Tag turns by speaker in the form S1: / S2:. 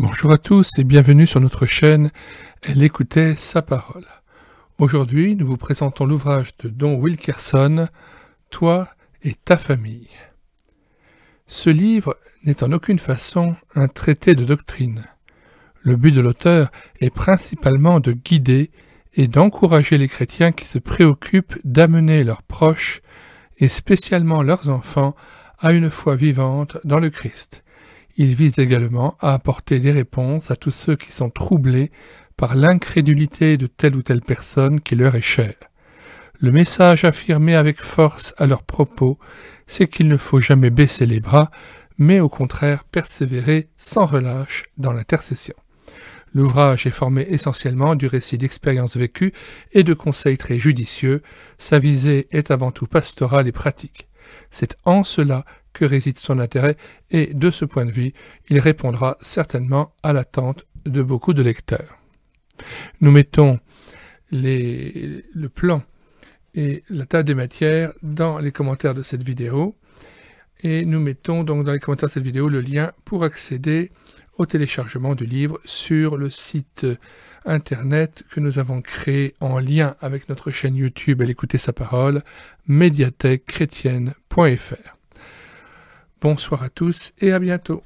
S1: Bonjour à tous et bienvenue sur notre chaîne Elle écoutait sa parole. Aujourd'hui, nous vous présentons l'ouvrage de Don Wilkerson, Toi et ta famille. Ce livre n'est en aucune façon un traité de doctrine. Le but de l'auteur est principalement de guider et d'encourager les chrétiens qui se préoccupent d'amener leurs proches, et spécialement leurs enfants, à une foi vivante dans le Christ il vise également à apporter des réponses à tous ceux qui sont troublés par l'incrédulité de telle ou telle personne qui leur est chère. Le message affirmé avec force à leurs propos, c'est qu'il ne faut jamais baisser les bras, mais au contraire persévérer sans relâche dans l'intercession. L'ouvrage est formé essentiellement du récit d'expériences vécues et de conseils très judicieux. Sa visée est avant tout pastorale et pratique. C'est en cela que réside son intérêt et de ce point de vue, il répondra certainement à l'attente de beaucoup de lecteurs. Nous mettons le plan et la table des matières dans les commentaires de cette vidéo et nous mettons donc dans les commentaires de cette vidéo le lien pour accéder au téléchargement du livre sur le site internet que nous avons créé en lien avec notre chaîne YouTube à l'écouter sa parole, médiathèquechrétienne.fr. Bonsoir à tous et à bientôt.